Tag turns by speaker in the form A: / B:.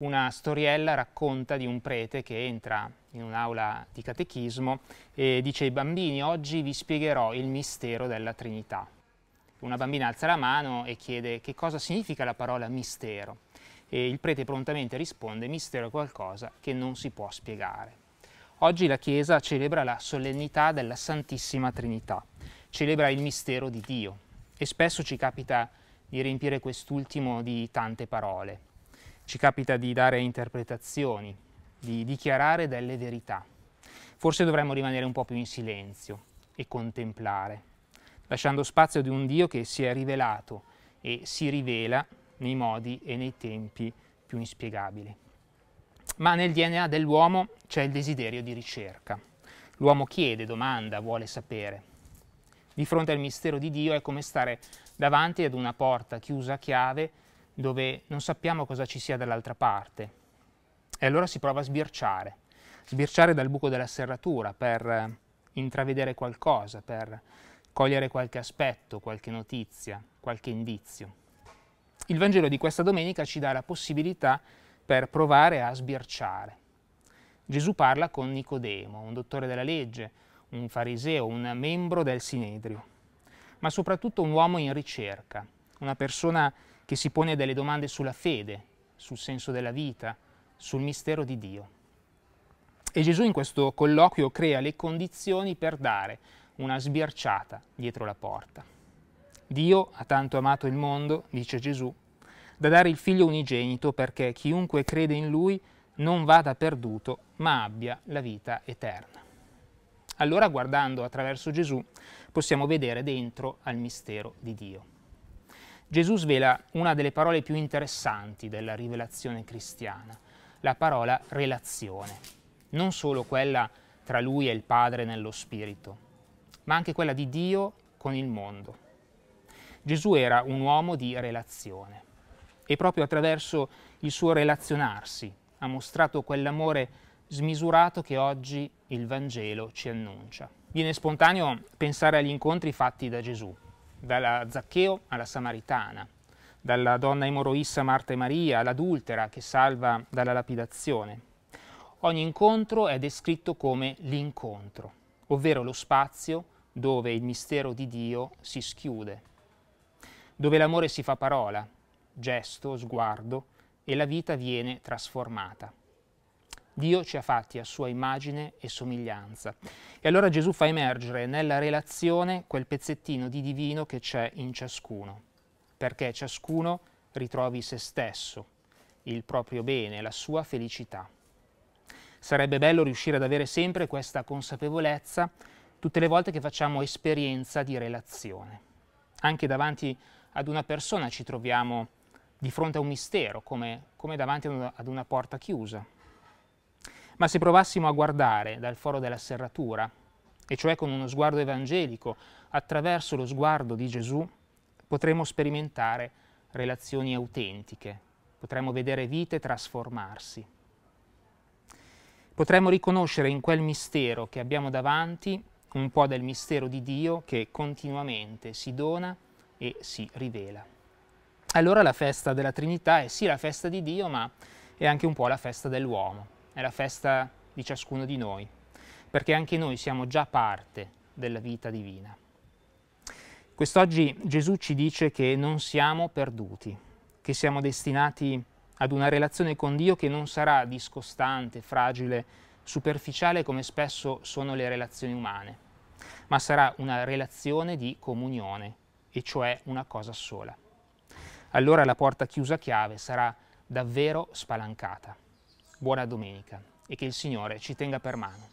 A: una storiella racconta di un prete che entra in un'aula di catechismo e dice ai bambini oggi vi spiegherò il mistero della Trinità. Una bambina alza la mano e chiede che cosa significa la parola mistero e il prete prontamente risponde mistero è qualcosa che non si può spiegare. Oggi la Chiesa celebra la solennità della Santissima Trinità, celebra il mistero di Dio e spesso ci capita di riempire quest'ultimo di tante parole ci capita di dare interpretazioni, di dichiarare delle verità. Forse dovremmo rimanere un po' più in silenzio e contemplare, lasciando spazio di un Dio che si è rivelato e si rivela nei modi e nei tempi più inspiegabili. Ma nel DNA dell'uomo c'è il desiderio di ricerca. L'uomo chiede, domanda, vuole sapere. Di fronte al mistero di Dio è come stare davanti ad una porta chiusa a chiave dove non sappiamo cosa ci sia dall'altra parte. E allora si prova a sbirciare, sbirciare dal buco della serratura per eh, intravedere qualcosa, per cogliere qualche aspetto, qualche notizia, qualche indizio. Il Vangelo di questa domenica ci dà la possibilità per provare a sbirciare. Gesù parla con Nicodemo, un dottore della legge, un fariseo, un membro del Sinedrio, ma soprattutto un uomo in ricerca, una persona che si pone delle domande sulla fede, sul senso della vita, sul mistero di Dio. E Gesù in questo colloquio crea le condizioni per dare una sbirciata dietro la porta. Dio ha tanto amato il mondo, dice Gesù, da dare il figlio unigenito perché chiunque crede in lui non vada perduto, ma abbia la vita eterna. Allora, guardando attraverso Gesù, possiamo vedere dentro al mistero di Dio. Gesù svela una delle parole più interessanti della rivelazione cristiana, la parola relazione, non solo quella tra lui e il Padre nello Spirito, ma anche quella di Dio con il mondo. Gesù era un uomo di relazione e proprio attraverso il suo relazionarsi ha mostrato quell'amore smisurato che oggi il Vangelo ci annuncia. Viene spontaneo pensare agli incontri fatti da Gesù, dalla Zaccheo alla Samaritana, dalla donna emoroissa Marta e Maria all'adultera che salva dalla lapidazione. Ogni incontro è descritto come l'incontro, ovvero lo spazio dove il mistero di Dio si schiude, dove l'amore si fa parola, gesto, sguardo e la vita viene trasformata. Dio ci ha fatti a sua immagine e somiglianza. E allora Gesù fa emergere nella relazione quel pezzettino di divino che c'è in ciascuno, perché ciascuno ritrovi se stesso, il proprio bene, la sua felicità. Sarebbe bello riuscire ad avere sempre questa consapevolezza tutte le volte che facciamo esperienza di relazione. Anche davanti ad una persona ci troviamo di fronte a un mistero, come, come davanti ad una, ad una porta chiusa ma se provassimo a guardare dal foro della serratura, e cioè con uno sguardo evangelico, attraverso lo sguardo di Gesù, potremo sperimentare relazioni autentiche, potremmo vedere vite trasformarsi. Potremmo riconoscere in quel mistero che abbiamo davanti un po' del mistero di Dio che continuamente si dona e si rivela. Allora la festa della Trinità è sì la festa di Dio, ma è anche un po' la festa dell'uomo, è la festa di ciascuno di noi, perché anche noi siamo già parte della vita divina. Quest'oggi Gesù ci dice che non siamo perduti, che siamo destinati ad una relazione con Dio che non sarà discostante, fragile, superficiale come spesso sono le relazioni umane, ma sarà una relazione di comunione, e cioè una cosa sola. Allora la porta chiusa a chiave sarà davvero spalancata. Buona domenica e che il Signore ci tenga per mano.